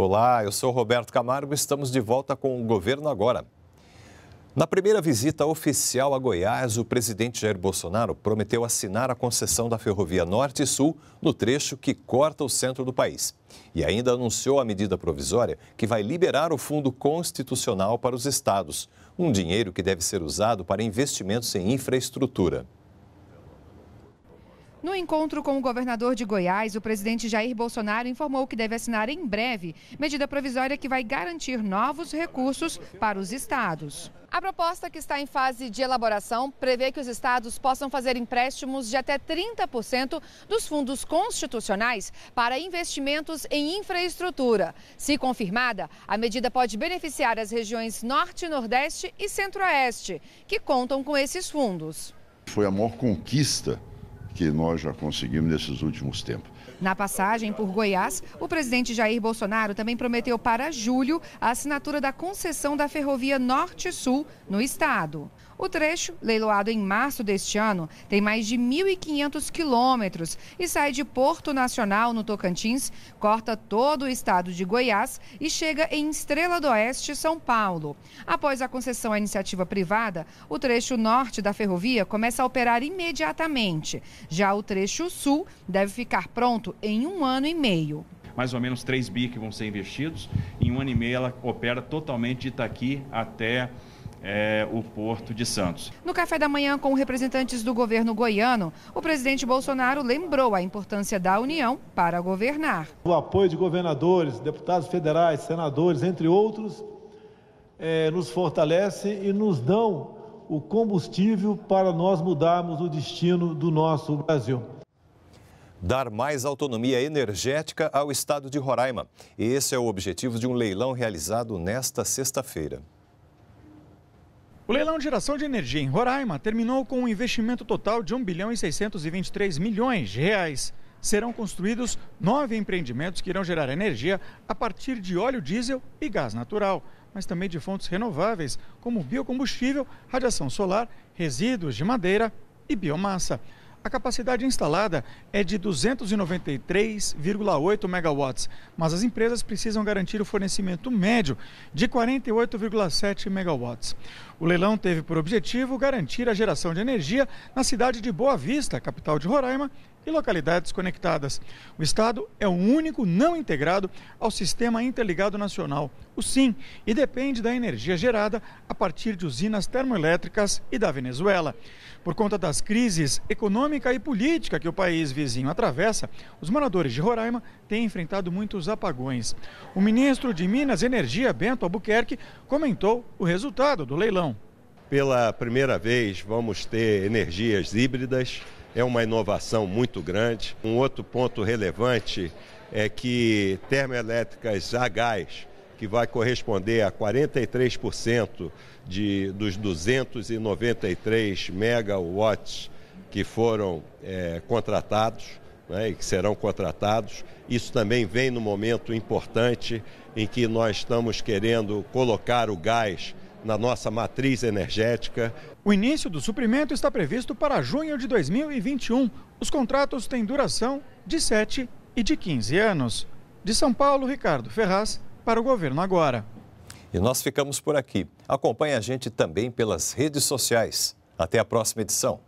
Olá, eu sou Roberto Camargo e estamos de volta com o Governo Agora. Na primeira visita oficial a Goiás, o presidente Jair Bolsonaro prometeu assinar a concessão da Ferrovia Norte e Sul no trecho que corta o centro do país. E ainda anunciou a medida provisória que vai liberar o fundo constitucional para os estados, um dinheiro que deve ser usado para investimentos em infraestrutura. No encontro com o governador de Goiás, o presidente Jair Bolsonaro informou que deve assinar em breve medida provisória que vai garantir novos recursos para os estados. A proposta que está em fase de elaboração prevê que os estados possam fazer empréstimos de até 30% dos fundos constitucionais para investimentos em infraestrutura. Se confirmada, a medida pode beneficiar as regiões Norte, Nordeste e Centro-Oeste, que contam com esses fundos. Foi a maior conquista que nós já conseguimos nesses últimos tempos. Na passagem por Goiás, o presidente Jair Bolsonaro também prometeu para julho a assinatura da concessão da Ferrovia Norte-Sul no estado. O trecho, leiloado em março deste ano, tem mais de 1.500 quilômetros e sai de Porto Nacional, no Tocantins, corta todo o estado de Goiás e chega em Estrela do Oeste, São Paulo. Após a concessão à iniciativa privada, o trecho norte da ferrovia começa a operar imediatamente. Já o trecho sul deve ficar pronto em um ano e meio mais ou menos 3 bi que vão ser investidos. Em um ano e meio ela opera totalmente de Itaqui até é, o Porto de Santos. No café da manhã com representantes do governo goiano, o presidente Bolsonaro lembrou a importância da união para governar. O apoio de governadores, deputados federais, senadores, entre outros, é, nos fortalece e nos dão o combustível para nós mudarmos o destino do nosso Brasil. Dar mais autonomia energética ao estado de Roraima. Esse é o objetivo de um leilão realizado nesta sexta-feira. O leilão de geração de energia em Roraima terminou com um investimento total de 1 bilhão e 623 milhões de reais. Serão construídos nove empreendimentos que irão gerar energia a partir de óleo diesel e gás natural, mas também de fontes renováveis, como biocombustível, radiação solar, resíduos de madeira e biomassa. A capacidade instalada é de 293,8 megawatts, mas as empresas precisam garantir o fornecimento médio de 48,7 megawatts. O leilão teve por objetivo garantir a geração de energia na cidade de Boa Vista, capital de Roraima, e localidades conectadas. O Estado é o único não integrado ao Sistema Interligado Nacional, o SIM, e depende da energia gerada a partir de usinas termoelétricas e da Venezuela. Por conta das crises econômica e política que o país vizinho atravessa, os moradores de Roraima têm enfrentado muitos apagões. O ministro de Minas e Energia, Bento Albuquerque, comentou o resultado do leilão. Pela primeira vez, vamos ter energias híbridas é uma inovação muito grande. Um outro ponto relevante é que termoelétricas a gás, que vai corresponder a 43% de, dos 293 megawatts que foram é, contratados, né, e que serão contratados. Isso também vem no momento importante em que nós estamos querendo colocar o gás na nossa matriz energética. O início do suprimento está previsto para junho de 2021. Os contratos têm duração de 7 e de 15 anos. De São Paulo, Ricardo Ferraz, para o Governo Agora. E nós ficamos por aqui. Acompanhe a gente também pelas redes sociais. Até a próxima edição.